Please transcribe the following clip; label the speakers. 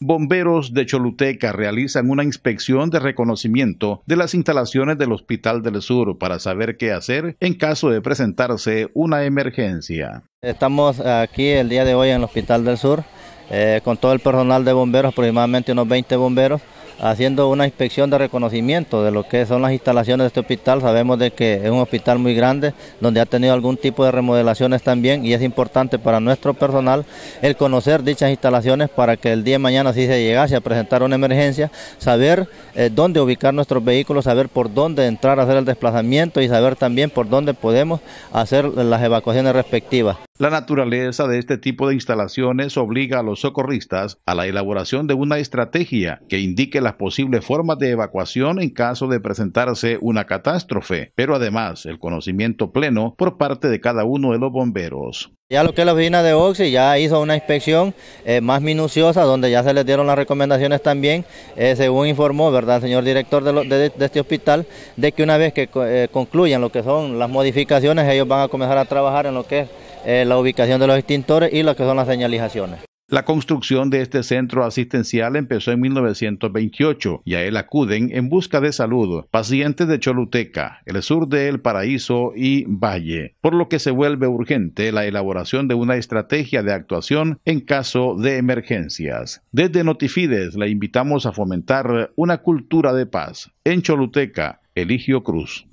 Speaker 1: Bomberos de Choluteca realizan una inspección de reconocimiento de las instalaciones del Hospital del Sur para saber qué hacer en caso de presentarse una emergencia.
Speaker 2: Estamos aquí el día de hoy en el Hospital del Sur eh, con todo el personal de bomberos, aproximadamente unos 20 bomberos, haciendo una inspección de reconocimiento de lo que son las instalaciones de este hospital. Sabemos de que es un hospital muy grande, donde ha tenido algún tipo de remodelaciones también y es importante para nuestro personal el conocer dichas instalaciones para que el día de mañana si se llegase a presentar una emergencia, saber eh, dónde ubicar nuestros vehículos, saber por dónde entrar a hacer el desplazamiento y saber también por dónde podemos hacer las evacuaciones respectivas.
Speaker 1: La naturaleza de este tipo de instalaciones obliga a los socorristas a la elaboración de una estrategia que indique las posibles formas de evacuación en caso de presentarse una catástrofe, pero además el conocimiento pleno por parte de cada uno de los bomberos.
Speaker 2: Ya lo que es la oficina de Oxy ya hizo una inspección eh, más minuciosa donde ya se les dieron las recomendaciones también, eh, según informó, ¿verdad?, señor director de, este hospital, de que una vez que eh, concluyan lo que son las modificaciones, ellos van a comenzar a trabajar en lo que es eh, la ubicación de los extintores y lo que son las señalizaciones.
Speaker 1: La construcción de este centro asistencial empezó en 1928 y a él acuden en busca de salud pacientes de Choluteca, el sur de El Paraíso y Valle, por lo que se vuelve urgente la elaboración de una estrategia de actuación en caso de emergencias. Desde Notifides la invitamos a fomentar una cultura de paz en Choluteca, Eligio Cruz.